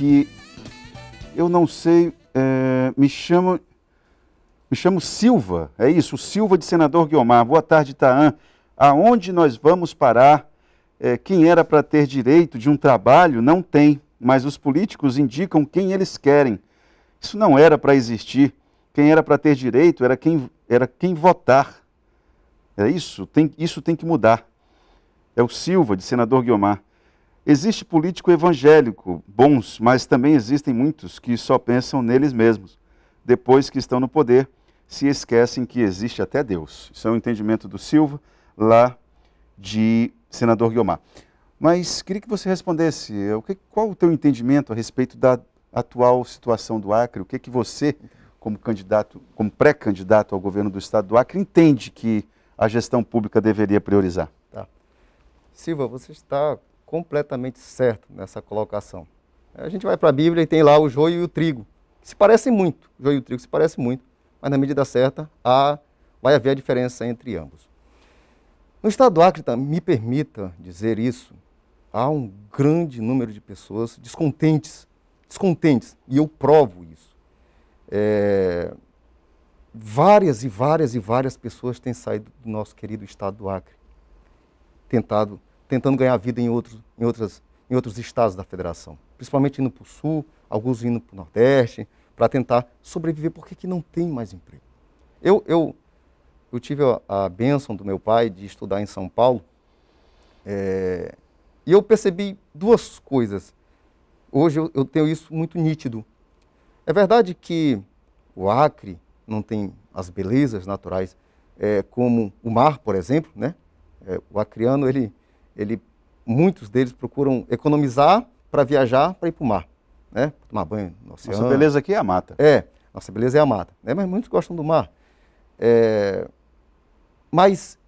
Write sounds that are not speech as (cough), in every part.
que eu não sei, é, me chamo me chamo Silva, é isso, Silva de Senador Guiomar. Boa tarde, Taan. Aonde nós vamos parar? É, quem era para ter direito de um trabalho não tem, mas os políticos indicam quem eles querem. Isso não era para existir. Quem era para ter direito era quem, era quem votar. É isso, tem, isso tem que mudar. É o Silva de Senador Guiomar. Existe político evangélico, bons, mas também existem muitos que só pensam neles mesmos. Depois que estão no poder, se esquecem que existe até Deus. Isso é o um entendimento do Silva, lá de senador Guiomar. Mas queria que você respondesse, eh, qual o teu entendimento a respeito da atual situação do Acre? O que, que você, como candidato, como pré-candidato ao governo do estado do Acre, entende que a gestão pública deveria priorizar? Tá. Silva, você está completamente certo nessa colocação. A gente vai para a Bíblia e tem lá o joio e o trigo, que se parecem muito, o joio e o trigo se parecem muito, mas na medida certa há, vai haver a diferença entre ambos. No estado do Acre, tá, me permita dizer isso, há um grande número de pessoas descontentes, descontentes, e eu provo isso. É, várias e várias e várias pessoas têm saído do nosso querido estado do Acre, tentado tentando ganhar vida em, outros, em, outras, em outros estados da federação, principalmente indo para o sul, alguns indo para o nordeste, para tentar sobreviver, porque que não tem mais emprego. Eu, eu, eu tive a, a bênção do meu pai de estudar em São Paulo é, e eu percebi duas coisas. Hoje eu, eu tenho isso muito nítido. É verdade que o Acre não tem as belezas naturais é, como o mar, por exemplo, né? É, o acriano ele ele, muitos deles procuram economizar para viajar, para ir para o mar, né? Tomar banho no oceano. Nossa beleza aqui é a mata. É, nossa beleza é a mata, né? Mas muitos gostam do mar. É... Mas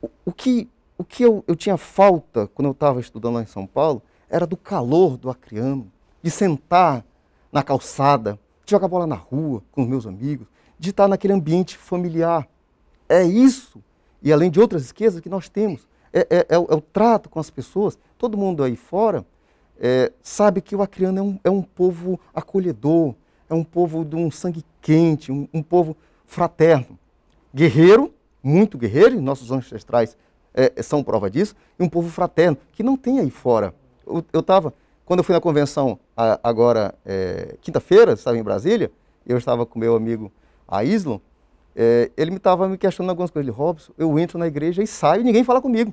o, o, que, o que eu, eu tinha falta quando eu estava estudando lá em São Paulo era do calor do acreano, de sentar na calçada, de jogar bola na rua com os meus amigos, de estar naquele ambiente familiar. É isso, e além de outras riquezas que nós temos é, é, é, é, o trato com as pessoas. Todo mundo aí fora é, sabe que o acriano é um, é um povo acolhedor, é um povo de um sangue quente, um, um povo fraterno, guerreiro, muito guerreiro, e nossos ancestrais são prova disso, e um povo fraterno, que não tem aí fora. Eu estava, quando eu fui na convenção a, agora, é, quinta-feira, estava em Brasília, eu estava com meu amigo Aislon, é, ele me estava me questionando algumas coisas. Ele, Robson, eu entro na igreja e saio e ninguém fala comigo.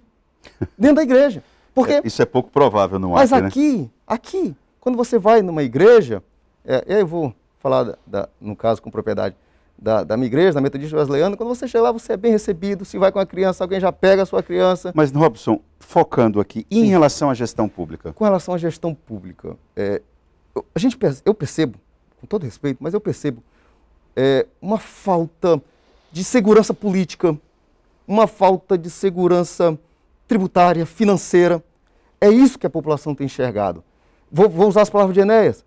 Dentro da igreja. Porque... É, isso é pouco provável, não Mas né? aqui, né? aqui, quando você vai numa igreja, é, eu vou falar, da, da, no caso com propriedade, da, da minha igreja, da Metodista Wesleyana, quando você chega lá, você é bem recebido, se vai com a criança, alguém já pega a sua criança. Mas, Robson, focando aqui, Sim. em relação à gestão pública? Com relação à gestão pública, é, eu, a gente, eu percebo, com todo respeito, mas eu percebo é, uma falta de segurança política, uma falta de segurança tributária, financeira. É isso que a população tem enxergado. Vou, vou usar as palavras de Enéas,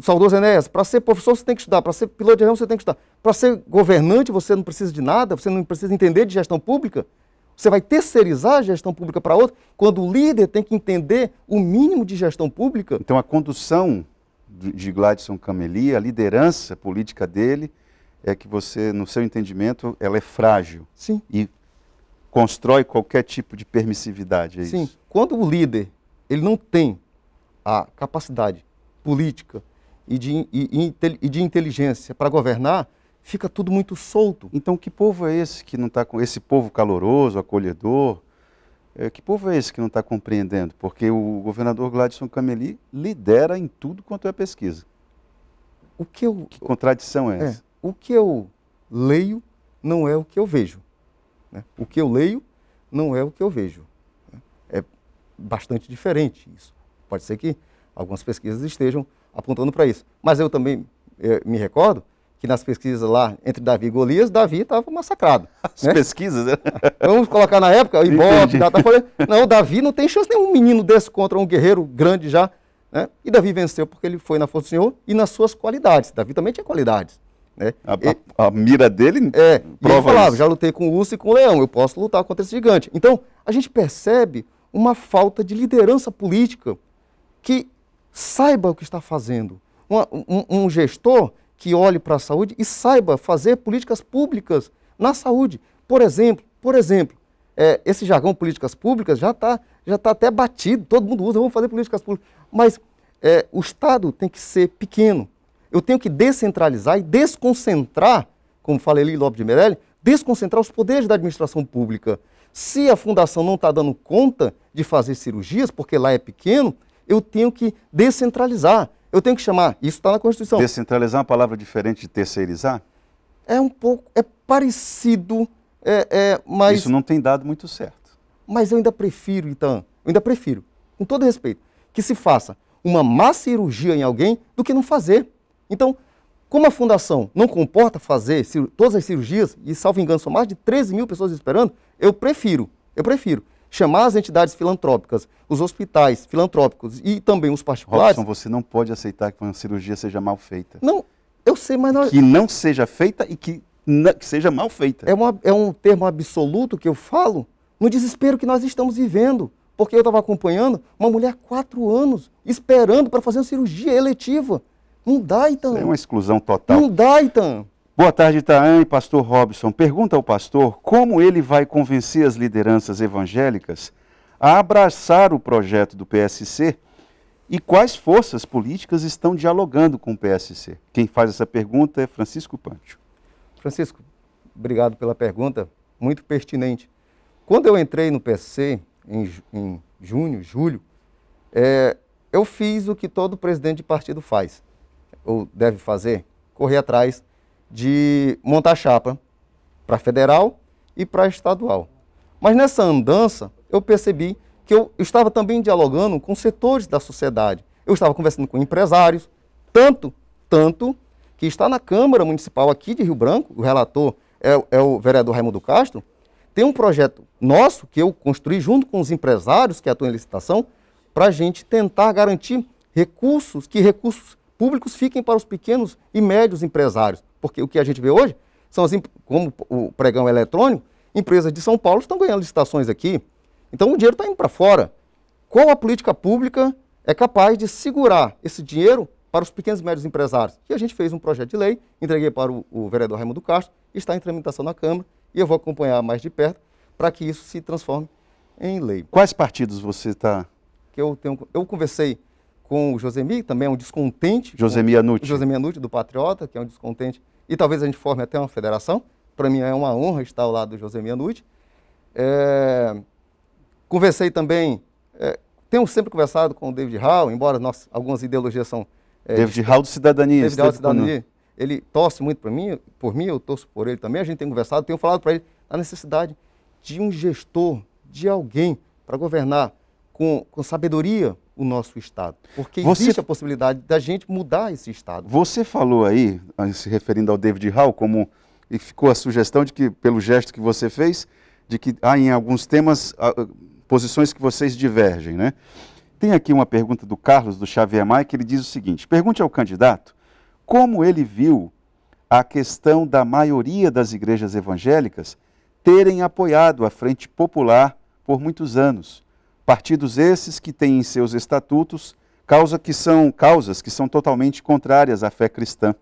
saudoso Enéas. Para ser professor você tem que estudar, para ser piloto de avião você tem que estudar. Para ser governante você não precisa de nada, você não precisa entender de gestão pública. Você vai terceirizar a gestão pública para outro, quando o líder tem que entender o mínimo de gestão pública. Então a condução de Gladson Cameli, a liderança política dele, é que você, no seu entendimento, ela é frágil. Sim. E constrói qualquer tipo de permissividade. É Sim, isso? quando o líder ele não tem a capacidade política e de, e, e de inteligência para governar, fica tudo muito solto. Então, que povo é esse que não está com esse povo caloroso, acolhedor? É, que povo é esse que não está compreendendo? Porque o governador Gladson Cameli lidera em tudo quanto é pesquisa. O que eu que contradição é, é essa? O que eu leio não é o que eu vejo. Né? O que eu leio não é o que eu vejo. Né? É bastante diferente isso. Pode ser que algumas pesquisas estejam apontando para isso. Mas eu também é, me recordo que nas pesquisas lá entre Davi e Golias, Davi estava massacrado. (laughs) As né? pesquisas, né? (laughs) Vamos colocar na época, o Ibope, tá, não, Davi não tem chance nenhum, um menino desse contra um guerreiro grande já. Né? E Davi venceu porque ele foi na força do Senhor e nas suas qualidades. Davi também tinha qualidades. Né? A, e, a, a, mira dele é, prova ele falava, já lutei com o urso e com o leão, eu posso lutar contra esse gigante. Então, a gente percebe uma falta de liderança política que saiba o que está fazendo. Uma, um, um gestor que olhe para a saúde e saiba fazer políticas públicas na saúde. Por exemplo, por exemplo, é, esse jargão políticas públicas já está já tá até batido, todo mundo usa, vamos fazer políticas públicas. Mas é, o Estado tem que ser pequeno, eu tenho que descentralizar e desconcentrar, como falei ali, Lopes de Merelli, desconcentrar os poderes da administração pública. Se a fundação não está dando conta de fazer cirurgias, porque lá é pequeno, eu tenho que descentralizar. Eu tenho que chamar, isso está na Constituição. Descentralizar é uma palavra diferente de terceirizar? É um pouco, é parecido, é, é, mas... Isso não tem dado muito certo. Mas eu ainda prefiro, então, eu ainda prefiro, com todo respeito, que se faça uma má cirurgia em alguém do que não fazer. Então, como a fundação não comporta fazer todas as cirurgias, e salvo engano, são mais de 13 mil pessoas esperando, eu prefiro, eu prefiro chamar as entidades filantrópicas, os hospitais filantrópicos e também os particulares. Robson, você não pode aceitar que uma cirurgia seja mal feita. Não, eu sei, mas nós Que não seja feita e que, não, que seja mal feita. É, uma, é um termo absoluto que eu falo no desespero que nós estamos vivendo. Porque eu estava acompanhando uma mulher há quatro anos esperando para fazer uma cirurgia eletiva. Não dá, então. É uma exclusão total. Não dá, então. Boa tarde, Taan e pastor Robson. Pergunta ao pastor como ele vai convencer as lideranças evangélicas a abraçar o projeto do PSC e quais forças políticas estão dialogando com o PSC. Quem faz essa pergunta é Francisco Pancho. Francisco, obrigado pela pergunta, muito pertinente. Quando eu entrei no PSC, em, em junho, julho, é, eu fiz o que todo presidente de partido faz ou deve fazer? Correr atrás de montar chapa para federal e para estadual. Mas nessa andança, eu percebi que eu estava também dialogando com setores da sociedade. Eu estava conversando com empresários, tanto, tanto, que está na Câmara Municipal aqui de Rio Branco, o relator é, é o vereador Raimundo Castro, tem um projeto nosso que eu construí junto com os empresários que atuam em licitação para a gente tentar garantir recursos, que recursos públicos fiquem para os pequenos e médios empresários. Porque o que a gente vê hoje são as, como o pregão eletrônico, empresas de São Paulo estão ganhando licitações aqui. Então o dinheiro está indo para fora. Qual a política pública é capaz de segurar esse dinheiro para os pequenos e médios empresários? E a gente fez um projeto de lei, entreguei para o, o vereador Raimundo Castro, está em tramitação na Câmara e eu vou acompanhar mais de perto para que isso se transforme em lei. Quais partidos você está? Eu, eu conversei com o Josemi, também é um descontente. Josemi Anuti. Josemi Anuti, do Patriota, que é um descontente. E talvez a gente forme até uma federação. Para mim é uma honra estar ao lado do Josemi Anuti. É... Conversei também, é... tenho sempre conversado com o David Hall, embora nós, algumas ideologias são... É, David Hall do Cidadania. David Hall do Cidadania. Ele torce muito para mim, por mim, eu torço por ele também. A gente tem conversado, tenho falado para ele a necessidade de um gestor, de alguém para governar com, com sabedoria, o nosso Estado. Porque você, existe a possibilidade da gente mudar esse Estado. Você falou aí, ah, se referindo ao David Hall, como e ficou a sugestão de que, pelo gesto que você fez, de que há em alguns temas ah, posições que vocês divergem, né? Tem aqui uma pergunta do Carlos, do Xavier Maia, que ele diz o seguinte, pergunte ao candidato como ele viu a questão da maioria das igrejas evangélicas terem apoiado a Frente Popular por muitos anos Partidos esses que têm em seus estatutos causa que são causas que são totalmente contrárias à fé cristã.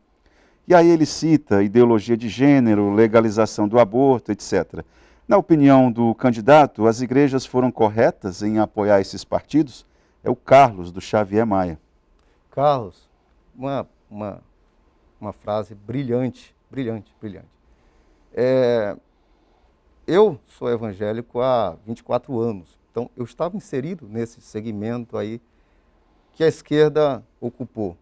E aí ele cita ideologia de gênero, legalização do aborto, etc. Na opinião do candidato, as igrejas foram corretas em apoiar esses partidos? É o Carlos, do Xavier Maia. Carlos, uma, uma, uma frase brilhante, brilhante, brilhante. É, eu sou evangélico há 24 anos. Então, eu estava inserido nesse segmento aí que a esquerda ocupou.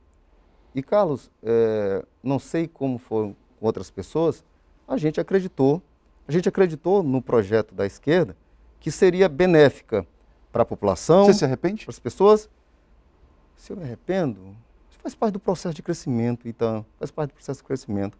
E, Carlos, é, não sei como foram com outras pessoas, a gente acreditou, a gente acreditou no projeto da esquerda que seria benéfica para a população. Você se arrepende? Para as pessoas. Se eu me arrependo, faz parte do processo de crescimento, então, faz parte do processo de crescimento,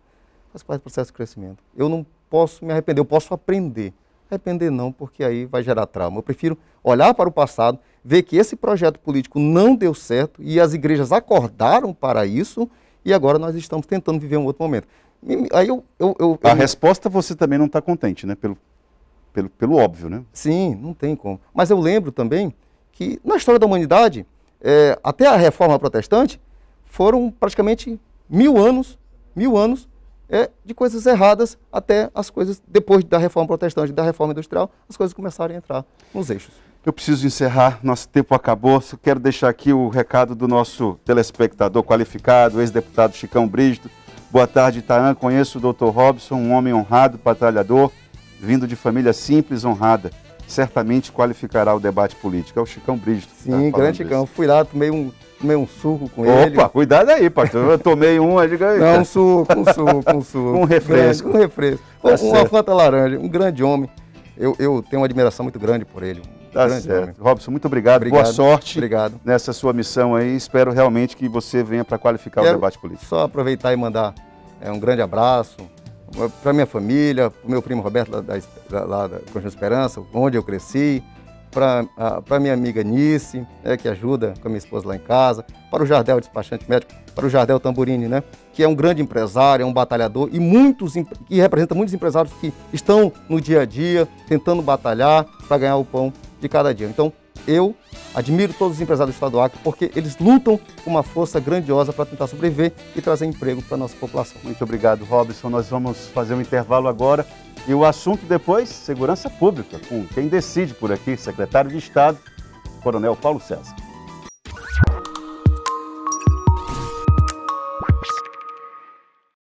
faz parte do processo de crescimento. Eu não posso me arrepender, eu posso aprender. Arrepender não, porque aí vai gerar trauma. Eu prefiro olhar para o passado, ver que esse projeto político não deu certo e as igrejas acordaram para isso e agora nós estamos tentando viver um outro momento. Aí eu, eu, eu a eu... resposta você também não está contente, né? Pelo, pelo, pelo óbvio, né? Sim, não tem como. Mas eu lembro também que na história da humanidade, é, até a reforma protestante, foram praticamente mil anos, mil anos é, de coisas erradas até as coisas, depois da reforma protestante, da reforma industrial, as coisas começaram a entrar nos eixos. Eu preciso encerrar, nosso tempo acabou. Só quero deixar aqui o recado do nosso telespectador qualificado, ex-deputado Chicão Brígido. Boa tarde, Itaan. Conheço o Dr. Robson, um homem honrado, batalhador, vindo de família simples, honrada certamente qualificará o debate político. É o Chicão Brito. Tá Sim, tá grande Chicão. Fui lá, tomei um, tomei um suco com Opa, ele. Opa, cuidado aí, pastor. Eu tomei um, aí digo... Não, um suco, um suco, um (laughs) suco. um refresco. Grande, um refresco. Tá um, uma Fanta laranja, um grande homem. Eu, eu tenho uma admiração muito grande por ele. Tá Grande certo. Robson, muito obrigado. obrigado. Boa sorte obrigado. nessa sua missão aí. Espero realmente que você venha para qualificar Quero o debate político. Só aproveitar e mandar é, um grande abraço para minha família, para o meu primo Roberto lá da, da, lá da Conjunto Esperança, onde eu cresci, para minha amiga Nice, né, que ajuda com a minha esposa lá em casa, para o Jardel o Despachante Médico, para o Jardel Tamburini, né, que é um grande empresário, é um batalhador e muitos e representa muitos empresários que estão no dia a dia tentando batalhar para ganhar o pão de cada dia. Então, eu admiro todos os empresários do estado do Acre porque eles lutam com uma força grandiosa para tentar sobreviver e trazer emprego para a nossa população. Muito obrigado, Robson. Nós vamos fazer um intervalo agora e o assunto depois, segurança pública, com quem decide por aqui, secretário de Estado, Coronel Paulo César.